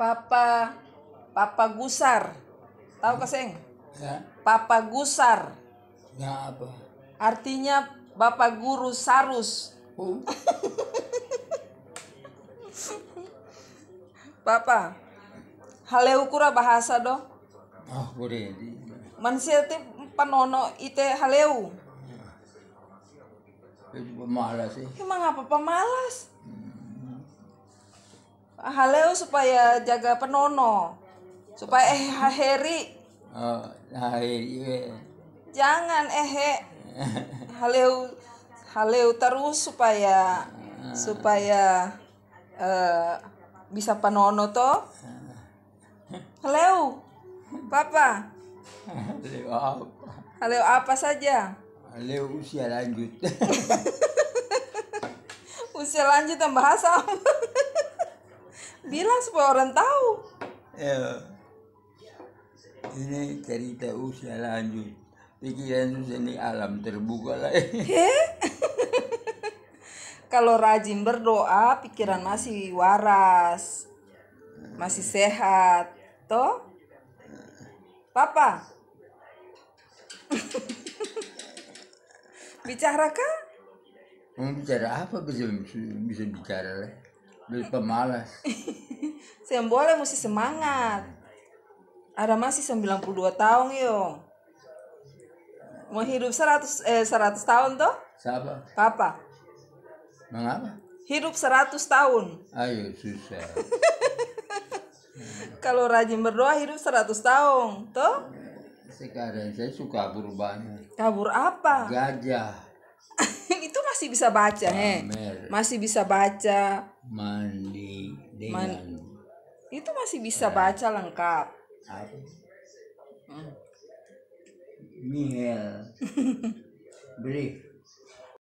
Papa Papa Gusar. Tahu Kaseng? Ya. Papa Gusar. Ya apa? Artinya Bapak Guru Sarus. Oh. Papa. Haleukura bahasa do. Ah, oh, boleh. Manusia itu panono ite haleu. Ya. Itu pemalas sih. Emang apa pemalas? Hmm. Haleo supaya jaga penono. Supaya eh Heri. Oh, iya. Jangan eh Haleo haleo terus supaya uh. supaya uh, bisa penono to Haleo. Papa. Haleo apa? apa saja? Haleo usia lanjut. usia lanjut bahasa asam bilang supaya orang tahu ya ini cerita usia lanjut pikiran ini alam terbuka lah kalau rajin berdoa pikiran masih waras masih sehat toh papa bicara kah? bicara apa bisa bisa bicara lah? dari pemalas yang boleh mesti semangat ada masih 92 tahun yo mau hidup 100 eh 100 tahun toh siapa papa mengapa hidup 100 tahun ayo susah kalau rajin berdoa hidup 100 tahun toh sekarang saya suka kabur banyak kabur apa gajah masih bisa baca he masih bisa baca mandi dengan Man, itu masih bisa baca lengkap hmm. Mihel brief